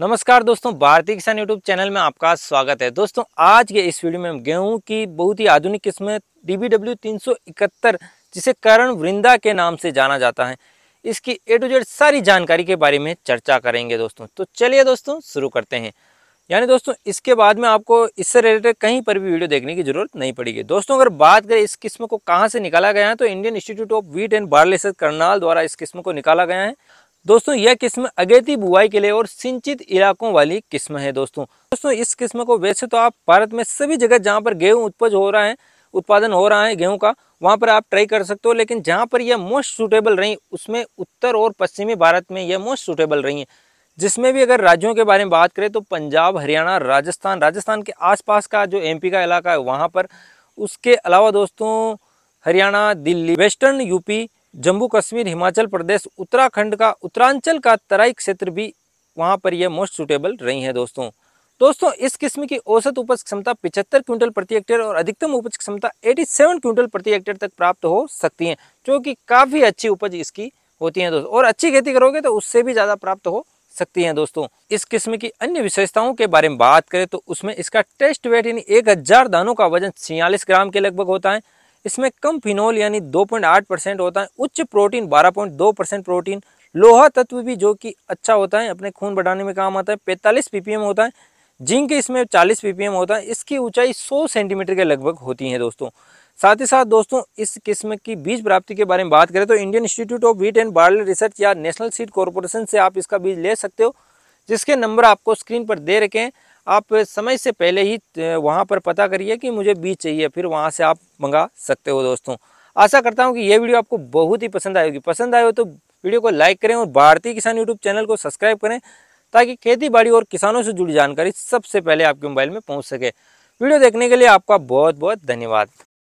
नमस्कार दोस्तों भारतीय किसान यूट्यूब चैनल में आपका स्वागत है दोस्तों आज के इस वीडियो में हम गेहूं की बहुत ही आधुनिक किस्म डी बी डब्ल्यू तीन सौ इकहत्तर जिसे करण वृंदा के नाम से जाना जाता है इसकी ए टू जेड सारी जानकारी के बारे में चर्चा करेंगे दोस्तों तो चलिए दोस्तों शुरू करते हैं यानी दोस्तों इसके बाद में आपको इससे रिलेटेड कहीं पर भी वीडियो देखने की जरूरत नहीं पड़ेगी दोस्तों अगर बात करें इस किस्म को कहाँ से निकाला गया है तो Indian Institute of Wheat and Barley Research Karnal द्वारा इस किस्म को निकाला गया है दोस्तों यह किस्म अगेती बुआई के लिए और सिंचित इलाकों वाली किस्म है दोस्तों दोस्तों इस किस्म को वैसे तो आप भारत में सभी जगह जहाँ पर गेहूँ उत्पज हो रहा है उत्पादन हो रहा है गेहूं का वहां पर आप ट्राई कर सकते हो लेकिन जहां पर यह मोस्ट सूटेबल रही उसमें उत्तर और पश्चिमी भारत में यह मोस्ट सूटेबल रही है जिसमें भी अगर राज्यों के बारे में बात करें तो पंजाब हरियाणा राजस्थान राजस्थान के आसपास का जो एमपी का इलाका है वहाँ पर उसके अलावा दोस्तों हरियाणा दिल्ली वेस्टर्न यूपी जम्मू कश्मीर हिमाचल प्रदेश उत्तराखंड का उत्तरांचल का तराई क्षेत्र भी वहाँ पर यह मोस्ट सुटेबल रही है दोस्तों दोस्तों इस किस्म की औसत उपज क्षमता 75 क्विंटल प्रति हेक्टेयर और अधिकतम उपज क्षमता 87 क्विंटल प्रति हेक्टेयर तक प्राप्त हो सकती है जो कि काफ़ी अच्छी उपज इसकी होती है दोस्तों और अच्छी खेती करोगे तो उससे भी ज़्यादा प्राप्त हो सकती हैं दोस्तों इस किस्म की अन्य विशेषताओं के बारे में बात करें तो उसमें इसका टेस्ट वेट यानी एक दानों का वजन छियालीस ग्राम के लगभग होता है इसमें कम फिनोल यानी 2.8 परसेंट होता है उच्च प्रोटीन 12.2 परसेंट प्रोटीन लोहा तत्व भी जो कि अच्छा होता है अपने खून बढ़ाने में काम आता है पैंतालीस पीपीएम होता है जिंक इसमें 40 पीपीएम होता है इसकी ऊंचाई 100 सेंटीमीटर के लगभग होती है दोस्तों साथ ही साथ दोस्तों इस किस्म की बीज प्राप्ति के बारे में बात करें तो Indian Institute of Wheat and Barley Research या नेशनल सीड कॉरपोरेशन से आप इसका बीज ले सकते हो जिसके नंबर आपको स्क्रीन पर दे रखे हैं आप समय से पहले ही वहाँ पर पता करिए कि मुझे बीज चाहिए फिर वहाँ से आप मंगा सकते हो दोस्तों आशा करता हूँ कि ये वीडियो आपको बहुत ही पसंद आएगी पसंद आए हो तो वीडियो को लाइक करें और भारतीय किसान यूट्यूब चैनल को सब्सक्राइब करें ताकि खेती बाड़ी और किसानों से जुड़ी जानकारी सबसे पहले आपके मोबाइल में पहुँच सके वीडियो देखने के लिए आपका बहुत बहुत धन्यवाद